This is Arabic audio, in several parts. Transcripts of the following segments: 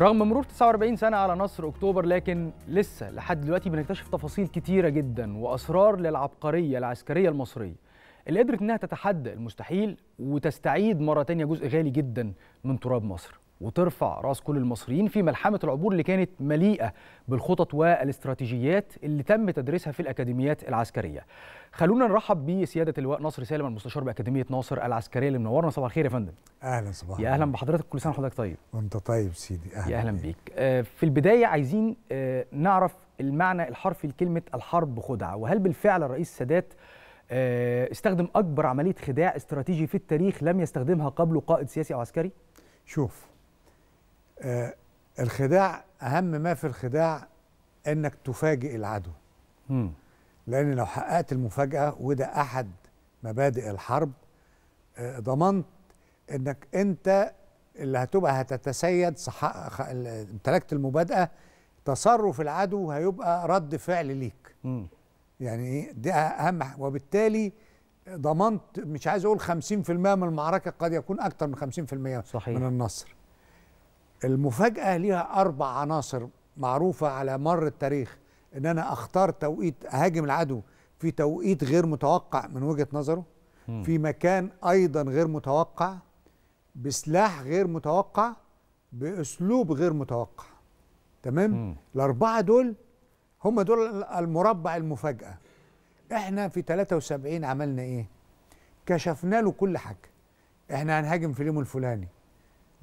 رغم مرور 49 سنة على نصر أكتوبر لكن لسه لحد دلوقتي بنكتشف تفاصيل كتيرة جدا وأسرار للعبقرية العسكرية المصرية اللي قدرت إنها تتحدى المستحيل وتستعيد مرة تانية جزء غالي جدا من تراب مصر وترفع راس كل المصريين في ملحمه العبور اللي كانت مليئه بالخطط والاستراتيجيات اللي تم تدريسها في الاكاديميات العسكريه. خلونا نرحب بسياده اللواء ناصر سالم المستشار باكاديميه ناصر العسكريه اللي منورنا صباح الخير يا فندم. اهلا صباح يا اهلا بحضرتك كل سنه وحضرتك طيب. وانت طيب سيدي اهلا يا اهلا بيك. آه، في البدايه عايزين آه، نعرف المعنى الحرفي لكلمه الحرب خدعه وهل بالفعل الرئيس السادات آه، استخدم اكبر عمليه خداع استراتيجي في التاريخ لم يستخدمها قبله قائد سياسي او عسكري؟ شوف آه، الخداع اهم ما في الخداع انك تفاجئ العدو م. لان لو حققت المفاجاه وده احد مبادئ الحرب آه، ضمنت انك انت اللي هتبقى هتتسيد امتلكت المبادئه تصرف العدو هيبقى رد فعل ليك م. يعني إيه؟ دي اهم وبالتالي ضمنت مش عايز اقول 50% من المعركه قد يكون اكتر من 50% صحيح. من النصر المفاجأة ليها أربع عناصر معروفة على مر التاريخ إن أنا أختار توقيت أهاجم العدو في توقيت غير متوقع من وجهة نظره م. في مكان أيضا غير متوقع بسلاح غير متوقع بأسلوب غير متوقع تمام؟ م. الأربعة دول هم دول المربع المفاجأة احنا في 73 عملنا ايه؟ كشفنا له كل حاجة احنا هنهاجم في اليوم الفلاني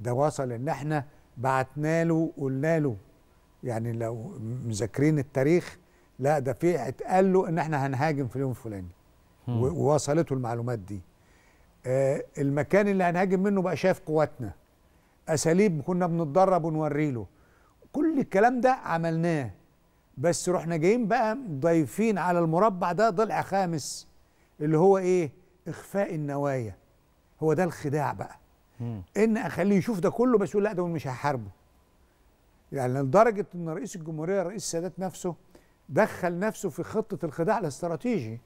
ده وصل ان احنا بعتنا له قلنا له يعني لو مذاكرين التاريخ لا ده في اتقال له ان احنا هنهاجم في اليوم الفلاني ووصلته المعلومات دي آه المكان اللي هنهاجم منه بقى شايف قواتنا اساليب كنا بنتدرب ونوري له كل الكلام ده عملناه بس رحنا جايين بقى ضايفين على المربع ده ضلع خامس اللي هو ايه اخفاء النوايا هو ده الخداع بقى ان اخليه يشوف ده كله بس يقول لا ده مش هحاربه يعني لدرجه ان رئيس الجمهوريه رئيس السادات نفسه دخل نفسه في خطه الخداع الاستراتيجي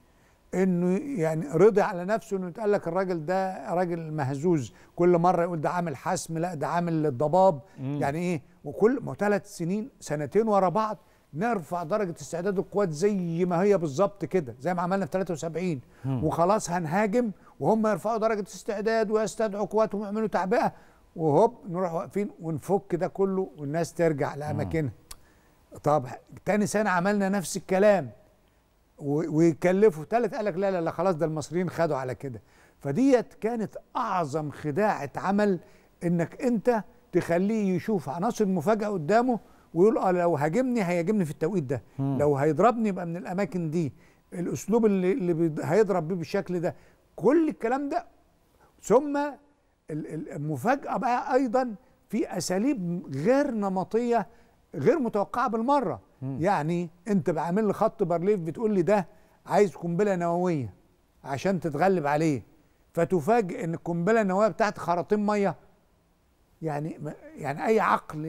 انه يعني رضي على نفسه انه يتقال لك الراجل ده راجل مهزوز كل مره يقول ده عامل حسم لا ده عامل الضباب يعني ايه وكل ما ثلاث سنين سنتين ورا بعض نرفع درجه استعداد القوات زي ما هي بالظبط كده زي ما عملنا في 73 وخلاص هنهاجم وهم يرفعوا درجه استعداد ويستدعوا قواتهم ويعملوا تعبئه وهوب نروح واقفين ونفك ده كله والناس ترجع لاماكنها طب تاني سنه عملنا نفس الكلام ويكلفوا تالت قال لك لا لا لا خلاص ده المصريين خدوا على كده فديت كانت اعظم خداعه عمل انك انت تخليه يشوف عناصر مفاجاه قدامه ويقول اه لو هاجمني هيهاجمني في التوقيت ده مم. لو هيضربني يبقى من الاماكن دي الاسلوب اللي, اللي هيضرب بيه بالشكل ده كل الكلام ده ثم المفاجاه بقى ايضا في اساليب غير نمطيه غير متوقعه بالمره مم. يعني انت بعمل لي خط بارليف بتقول لي ده عايز قنبله نوويه عشان تتغلب عليه فتفاجئ ان القنبله النوويه بتاعت خراطيم ميه يعني يعني اي عقل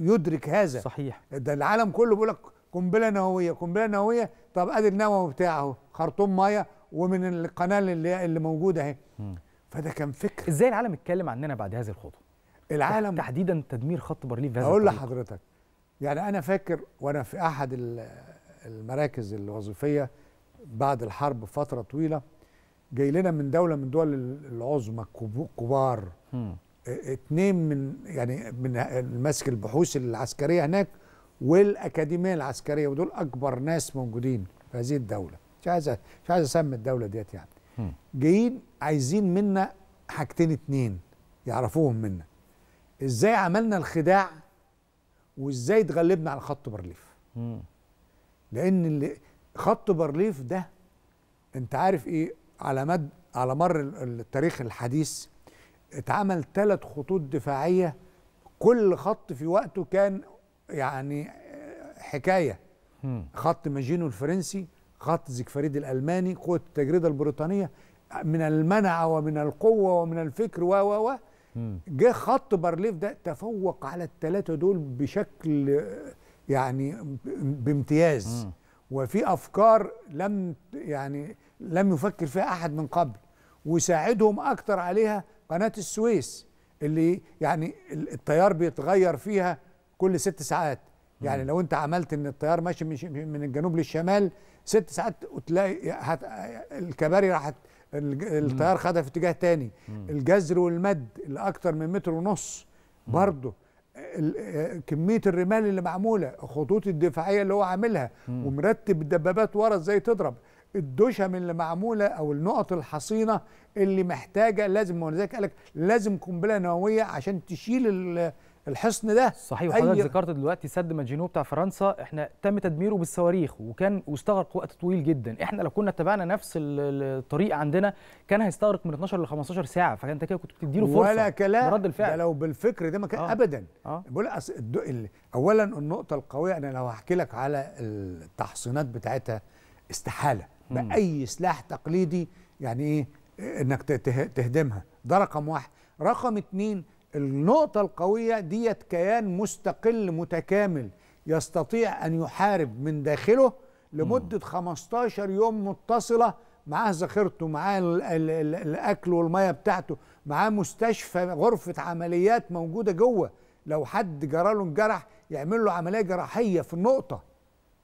يدرك هذا صحيح ده العالم كله بيقول لك قنبله نوويه قنبله نوويه طب ادي النووي بتاعه خرطوم ميه ومن القناه اللي اللي موجوده اهي فده كان فكر ازاي العالم اتكلم عننا بعد هذه الخطوه العالم تحديدا تدمير خط برليف هذا اقول لحضرتك يعني انا فاكر وانا في احد المراكز الوظيفيه بعد الحرب فتره طويله جاي لنا من دوله من دول العظمى كبار اتنين من يعني من ماسك البحوث العسكريه هناك والاكاديميه العسكريه ودول اكبر ناس موجودين في هذه الدوله مش عايز مش عايز اسمي الدوله ديت يعني جايين عايزين منا حاجتين اتنين يعرفوهم منا ازاي عملنا الخداع وازاي اتغلبنا على خط برليف لان اللي خط برليف ده انت عارف ايه على مد على مر التاريخ الحديث اتعمل ثلاث خطوط دفاعيه كل خط في وقته كان يعني حكايه خط ماجينو الفرنسي خط زيكفريد الالماني قوه التجريده البريطانيه من المنع ومن القوه ومن الفكر و و و جه خط بارليف ده تفوق على الثلاثه دول بشكل يعني بامتياز وفي افكار لم يعني لم يفكر فيها احد من قبل وساعدهم اكتر عليها قناه السويس اللي يعني التيار بيتغير فيها كل ست ساعات يعني لو انت عملت ان التيار ماشي من الجنوب للشمال ست ساعات وتلاقي هت... الكباري راحت التيار خدها في اتجاه تاني الجزر والمد اللي اكتر من متر ونص برضه كميه الرمال اللي معموله الخطوط الدفاعيه اللي هو عاملها ومرتب الدبابات ورا ازاي تضرب الدشم اللي معموله او النقط الحصينه اللي محتاجه لازم ولذلك قال لك لازم قنبله نوويه عشان تشيل الحصن ده صحيح وحضرتك أي... ذكرت دلوقتي سد ماجينو بتاع فرنسا احنا تم تدميره بالصواريخ وكان واستغرق وقت طويل جدا احنا لو كنا اتبعنا نفس الطريق عندنا كان هيستغرق من 12 ل 15 ساعه فانت كده كنت بتديله فرصه ولا كلام رد الفعل ده لو بالفكر ده ما كان آه. ابدا آه. بقول أس... الد... اولا النقطه القويه انا لو هحكي لك على التحصينات بتاعتها استحاله باي سلاح تقليدي يعني ايه انك تهدمها ده رقم واحد رقم اتنين النقطه القويه ديت كيان مستقل متكامل يستطيع ان يحارب من داخله لمده 15 يوم متصله معاه ذخيرته معاه الاكل والميه بتاعته معاه مستشفى غرفه عمليات موجوده جوه لو حد جراله انجرح يعمل له عمليه جراحيه في النقطه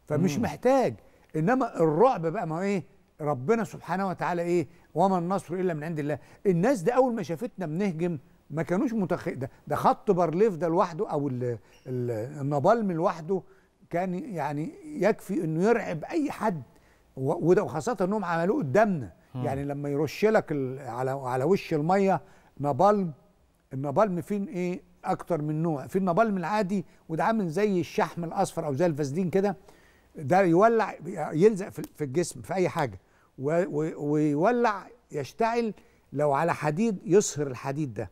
فمش مم. محتاج انما الرعب بقى ما هو ايه ربنا سبحانه وتعالى ايه وما النصر الا من عند الله الناس دي اول ما شافتنا بنهجم ما كانوش متخيل ده, ده خط بارليف ده لوحده او ال... النبالم لوحده كان يعني يكفي انه يرعب اي حد وده وخاصه انهم عملوه قدامنا يعني لما يرش لك على على وش الميه نبالم النبالم فين ايه اكتر من نوع في النبالم العادي وده عامل زي الشحم الاصفر او زي الفازلين كده ده يولع يلزق في الجسم في اي حاجه ويولع يشتعل لو على حديد يصهر الحديد ده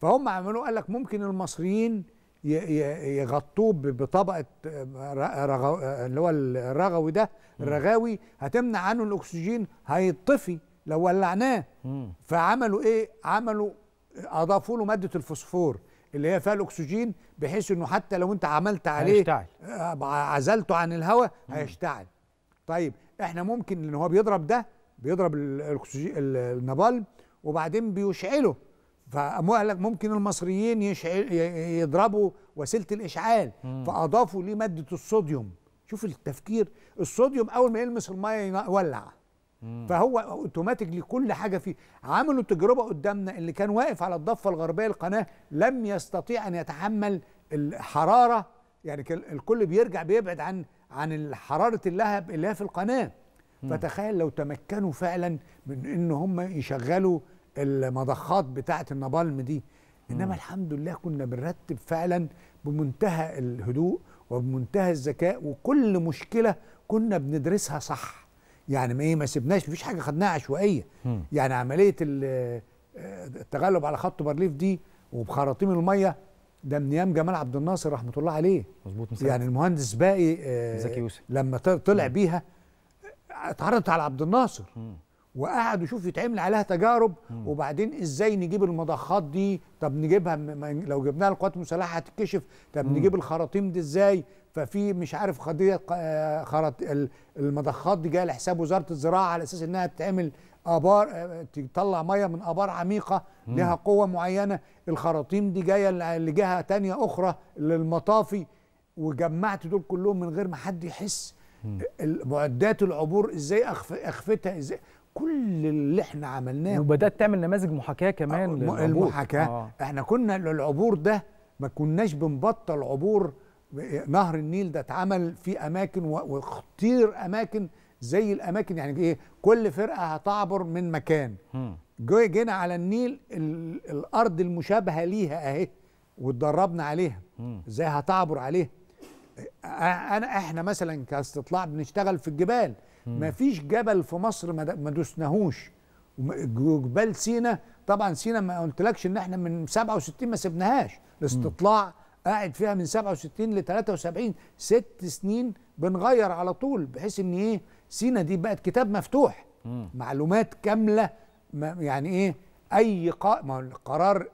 فهم عملوا قال لك ممكن المصريين يغطوه بطبقه رغو اللي هو الرغوي ده الرغاوي هتمنع عنه الاكسجين هيطفي لو ولعناه فعملوا ايه عملوا اضافوا له ماده الفوسفور اللي هي فيها الاكسجين بحيث انه حتى لو انت عملت عليه هيشتعل آه، عزلته عن الهواء هيشتعل طيب احنا ممكن ان هو بيضرب ده بيضرب الاكسجين النبال وبعدين بيشعله فممكن المصريين يشعل يضربوا وسيله الاشعال فاضافوا ليه ماده الصوديوم شوف التفكير الصوديوم اول ما يلمس الميه يولع فهو اوتوماتيكلي كل حاجه فيه عملوا تجربه قدامنا اللي كان واقف على الضفه الغربيه للقناه لم يستطيع ان يتحمل الحراره يعني الكل بيرجع بيبعد عن عن حراره اللهب اللي هي في القناه مم. فتخيل لو تمكنوا فعلا من ان هم يشغلوا المضخات بتاعه النبالم دي انما مم. الحمد لله كنا بنرتب فعلا بمنتهى الهدوء وبمنتهى الذكاء وكل مشكله كنا بندرسها صح يعني ما ايه ما سبناش مفيش حاجه خدناها عشوائيه يعني عمليه آه، التغلب على خط بارليف دي وبخراطيم الميه ده من ايام جمال عبد الناصر رحمه الله عليه مظبوط يعني المهندس باقي آه، زكي يوسف لما طلع مم. بيها اتعرضت على عبد الناصر مم. وقعد يشوف يتعمل عليها تجارب مم. وبعدين ازاي نجيب المضخات دي طب نجيبها لو جبناها القوات المسلحه هتتكشف طب مم. نجيب الخراطيم دي ازاي ففي مش عارف قضيه آه، المضخات دي جايه لحساب وزاره الزراعه على اساس انها تعمل ابار آه، تطلع ميه من ابار عميقه لها قوه معينه الخراطيم دي جايه لجهه تانية اخرى للمطافي وجمعت دول كلهم من غير ما حد يحس معدات العبور ازاي أخف اخفتها ازاي كل اللي احنا عملناه وبدات تعمل نماذج محاكاه كمان آه، المحاكاه آه. احنا كنا للعبور ده ما كناش بنبطل عبور نهر النيل ده اتعمل في اماكن واختير اماكن زي الاماكن يعني ايه كل فرقه هتعبر من مكان جينا على النيل الارض المشابهه ليها اهي واتدربنا عليها ازاي هتعبر عليها انا احنا مثلا كاستطلاع بنشتغل في الجبال ما فيش جبل في مصر ما دوسناهوش جبال سينا طبعا سينا ما قلتلكش ان احنا من 67 ما سبناهاش الاستطلاع قاعد فيها من 67 ل 73 ست سنين بنغير على طول بحيث ان ايه سينا دي بقت كتاب مفتوح مم. معلومات كامله يعني ايه اي قا... ما القرار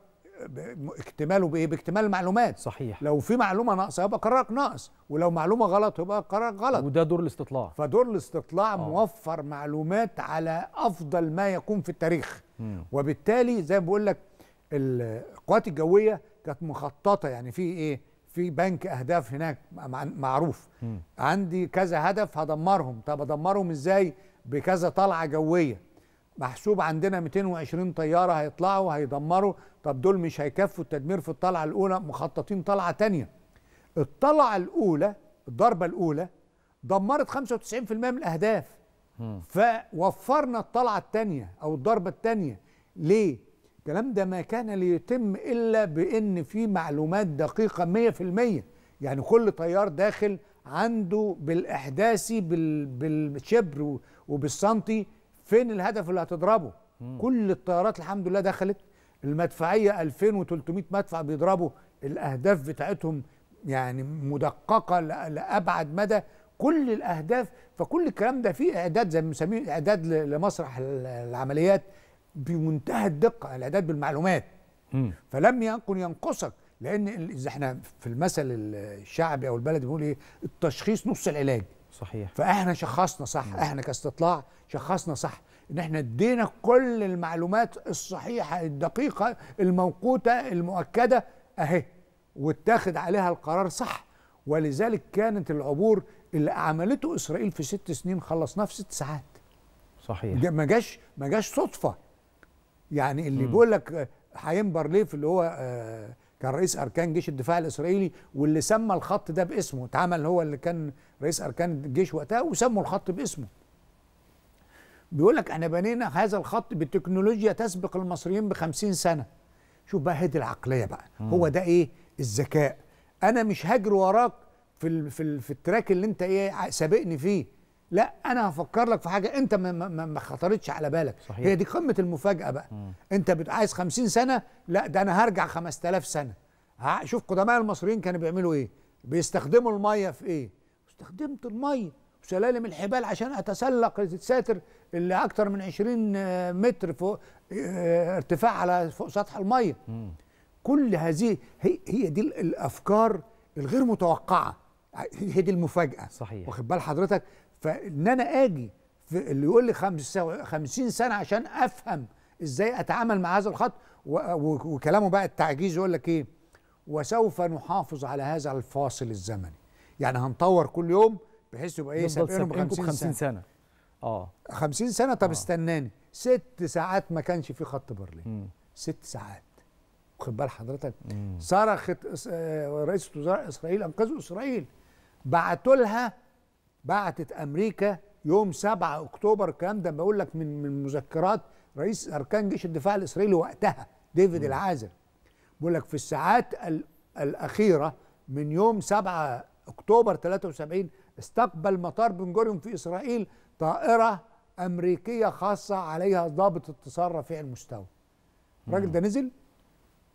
اكتماله بايه؟ باكتمال المعلومات صحيح لو في معلومه ناقصه يبقى قرارك ناقص ولو معلومه غلط يبقى قرارك غلط وده دور الاستطلاع فدور الاستطلاع آه. موفر معلومات على افضل ما يكون في التاريخ مم. وبالتالي زي ما بقول لك القوات الجويه كانت مخططه يعني في ايه في بنك اهداف هناك معروف م. عندي كذا هدف هدمرهم طب ادمرهم ازاي بكذا طلعه جويه محسوب عندنا 220 طياره هيطلعوا هيدمروا طب دول مش هيكفوا التدمير في الطلعه الاولى مخططين طلعه تانية الطلعه الاولى الضربه الاولى دمرت 95% من الاهداف م. فوفرنا الطلعه التانية او الضربه التانية ليه الكلام ده ما كان ليتم إلا بأن في معلومات دقيقة 100% يعني كل طيار داخل عنده بالإحداثي بالشبر وبالسنتي فين الهدف اللي هتضربه مم. كل الطيارات الحمد لله دخلت المدفعية 2300 مدفع بيضربوا الأهداف بتاعتهم يعني مدققة لأبعد مدى كل الأهداف فكل الكلام ده فيه إعداد زي ما بنسميه إعداد لمسرح العمليات بمنتهى الدقه الاعداد بالمعلومات م. فلم يكن ينقصك لان اذا احنا في المثل الشعبي او البلد بيقول ايه التشخيص نص العلاج صحيح فاحنا شخصنا صح م. احنا كاستطلاع شخصنا صح ان احنا ادينا كل المعلومات الصحيحه الدقيقه الموقوته المؤكده اهي واتاخد عليها القرار صح ولذلك كانت العبور اللي عملته اسرائيل في ست سنين خلصناه في ست ساعات صحيح ما جاش ما جاش صدفه يعني اللي بيقول لك حيم آه، بارليف اللي هو آه، كان رئيس اركان جيش الدفاع الاسرائيلي واللي سمى الخط ده باسمه اتعمل هو اللي كان رئيس اركان الجيش وقتها وسموا الخط باسمه بيقول لك احنا بنينا هذا الخط بتكنولوجيا تسبق المصريين ب 50 سنه شوف بقى هدي العقليه بقى مم. هو ده ايه الذكاء انا مش هجري وراك في الـ في, الـ في التراك اللي انت ايه سابقني فيه لا انا هفكر لك في حاجه انت ما, ما, ما خطرتش على بالك صحيح. هي دي قمه المفاجاه بقى مم. انت عايز 50 سنه لا ده انا هرجع 5000 سنه شوف قدماء المصريين كانوا بيعملوا ايه بيستخدموا الميه في ايه استخدمت الميه وسلالم الحبال عشان اتسلق الساتر اللي اكتر من 20 آه، متر فوق آه، ارتفاع على فوق سطح الميه كل هذه هي, هي دي الافكار الغير متوقعه هي دي المفاجاه صحيح واخد بال حضرتك فان انا اجي اللي يقول لي 50 سنه عشان افهم ازاي اتعامل مع هذا الخط وكلامه بقى التعجيز يقول لك ايه وسوف نحافظ على هذا الفاصل الزمني يعني هنطور كل يوم بحيث يبقى ايه سابقينه ب 50 سنه, سنة. اه 50 سنه طب آه. استناني ست ساعات ما كانش في خط برلين م. ست ساعات خد بال حضرتك صرخت آه، رئيس وزراء اسرائيل انقذوا اسرائيل بعتوا لها بعتت امريكا يوم 7 اكتوبر الكلام ده بقول لك من من مذكرات رئيس اركان جيش الدفاع الاسرائيلي وقتها ديفيد العازر بيقول لك في الساعات الاخيره من يوم 7 اكتوبر 73 استقبل مطار بن جوريون في اسرائيل طائره امريكيه خاصه عليها ضابط اتصال رفيع المستوى الراجل ده نزل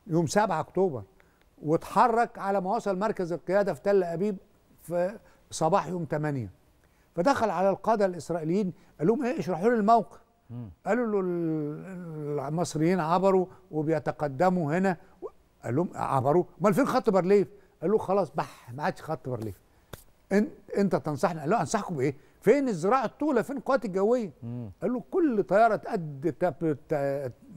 يوم 7 اكتوبر واتحرك على ما وصل مركز القياده في تل ابيب في صباح يوم 8 فدخل على القاده الاسرائيليين قال لهم ايه اشرحوا لي الموقف قالوا له المصريين عبروا وبيتقدموا هنا قال لهم عبروا امال فين خط بارليف قال له خلاص بح ما عادش خط بارليف انت انت قال له انصحكم بايه فين الزراعه الطوله فين القوات الجويه قال له كل طياره تقد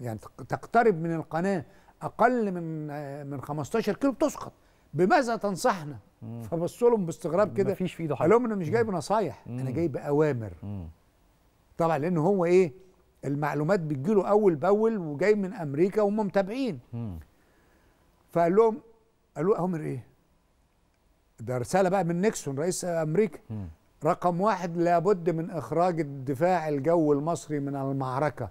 يعني تقترب من القناه اقل من من 15 كيلو بتسقط بماذا تنصحنا فبصوا لهم باستغراب كده مفيش في ايده حاجه قال لهم انا مش جايب نصايح انا جايب اوامر طبعا لان هو ايه المعلومات بتجيله اول باول وجاي من امريكا وهم متابعين فقال لهم قالوا اوامر ايه ده رساله بقى من نيكسون رئيس امريكا رقم واحد لابد من اخراج الدفاع الجوي المصري من المعركه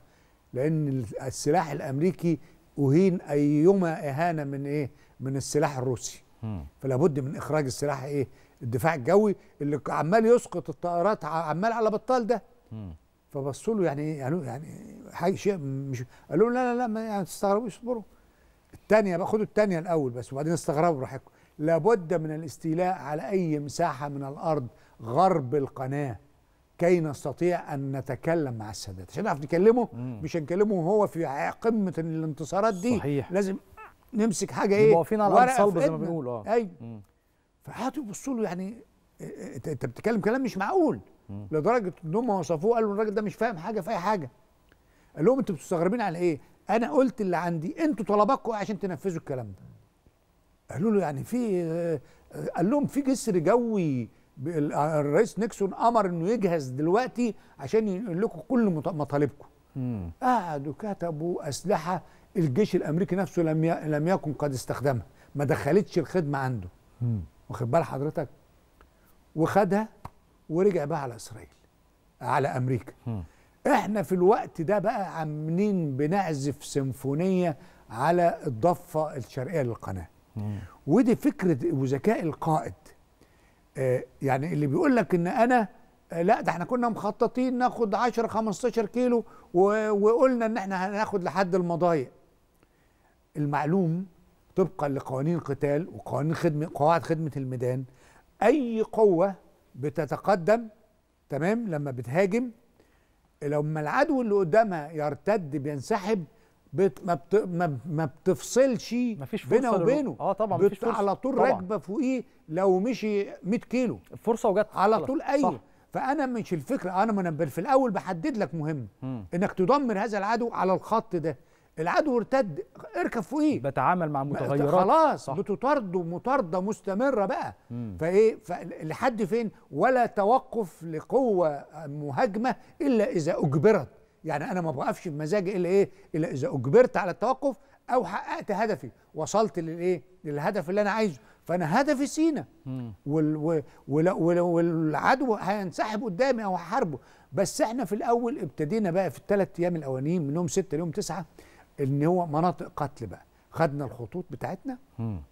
لان السلاح الامريكي اهين ايما اهانه من ايه من السلاح الروسي فلا بد من اخراج السلاح ايه الدفاع الجوي اللي عمال يسقط الطائرات عمال على بطال ده فبصوا له يعني قالوا يعني حاجه شيء مش قالوا لا لا لا ما يعني تستغربوا اصبروا الثانيه باخدوا الثانيه الاول بس وبعدين استغربوا براحتكم لابد من الاستيلاء على اي مساحه من الارض غرب القناه كي نستطيع ان نتكلم مع السادات عشان نعرف نكلمه مش هنكلمه وهو في قمه الانتصارات دي صحيح. لازم نمسك حاجه ايه واقفين على ورقه صلب زي ما بنقول اه ايوه فقعدوا يبصوا له يعني إيه، إيه، إيه، انت بتتكلم كلام مش معقول مم. لدرجه ان هم وصفوه قالوا الراجل ده مش فاهم حاجه في اي حاجه قال لهم انتوا مستغربين على ايه انا قلت اللي عندي انتوا طلباتكم عشان تنفذوا الكلام ده قالوا له يعني في قال لهم في جسر جوي الرئيس نيكسون امر انه يجهز دلوقتي عشان ينقل لكم كل مطالبكم قعدوا كتبوا اسلحه الجيش الامريكي نفسه لم لم يكن قد استخدمها ما دخلتش الخدمه عنده واخد بال حضرتك وخدها ورجع بقى على اسرائيل على امريكا م. احنا في الوقت ده بقى عاملين بنعزف سيمفونيه على الضفه الشرقيه للقناه م. ودي فكره وذكاء القائد آه يعني اللي بيقول لك ان انا آه لا ده احنا كنا مخططين ناخد 10 15 كيلو وقلنا ان احنا هناخد لحد المضايق المعلوم طبقا لقوانين القتال وقوانين خدمة قواعد خدمة الميدان أي قوة بتتقدم تمام لما بتهاجم لما العدو اللي قدامها يرتد بينسحب بت ما, بت ما, ما بتفصلش مفيش بينها وبينه اه طبعا مفيش فرصة. على طول راكبه فوقيه لو مشي 100 كيلو فرصه وجت على طول أي صح. فانا مش الفكره انا من في الاول بحدد لك مهم م. انك تدمر هذا العدو على الخط ده العدو ارتد اركب فوقيه بتعامل مع متغيرات خلاص صح. بتطارده مطارده مستمره بقى مم. فايه لحد فين ولا توقف لقوه مهاجمه الا اذا اجبرت يعني انا ما بوقفش بمزاجي الا ايه الا اذا اجبرت على التوقف او حققت هدفي وصلت للايه للهدف اللي انا عايزه فانا هدفي سينا وال وال والعدو هينسحب قدامي او هحاربه بس احنا في الاول ابتدينا بقى في الثلاث ايام الاولانيين من يوم 6 ليوم 9 ان هو مناطق قتل بقى خدنا الخطوط بتاعتنا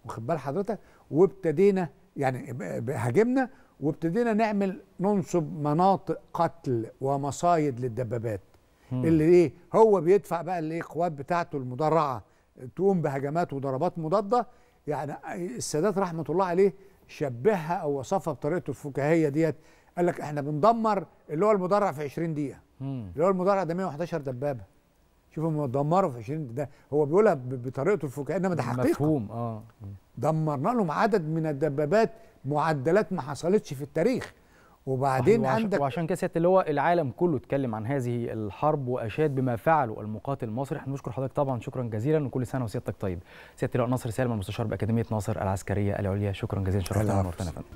واخد بال حضرتك وابتدينا يعني هاجمنا وابتدينا نعمل ننصب مناطق قتل ومصايد للدبابات مم. اللي ايه هو بيدفع بقى الاقوات بتاعته المدرعه تقوم بهجمات وضربات مضاده يعني السادات رحمه الله عليه شبهها او وصفها بطريقته الفكاهيه ديت قال لك احنا بندمر اللي هو المدرع في 20 دقيقه اللي هو المدرع ده 111 دبابه شوف هم دمروا في 20 ده هو بيقولها بطريقته الفكاهيه انما ده حقيقه مفهوم اه دمرنا لهم عدد من الدبابات معدلات ما حصلتش في التاريخ وبعدين وعش عندك وعشان كده اللي هو العالم كله اتكلم عن هذه الحرب واشاد بما فعله المقاتل المصري احنا بنشكر حضرتك طبعا شكرا جزيلا وكل سنه وسيادتك طيب سياده اللواء ناصر سالم المستشار باكاديميه ناصر العسكريه العليا شكرا جزيلا شرفتنا ونورتنا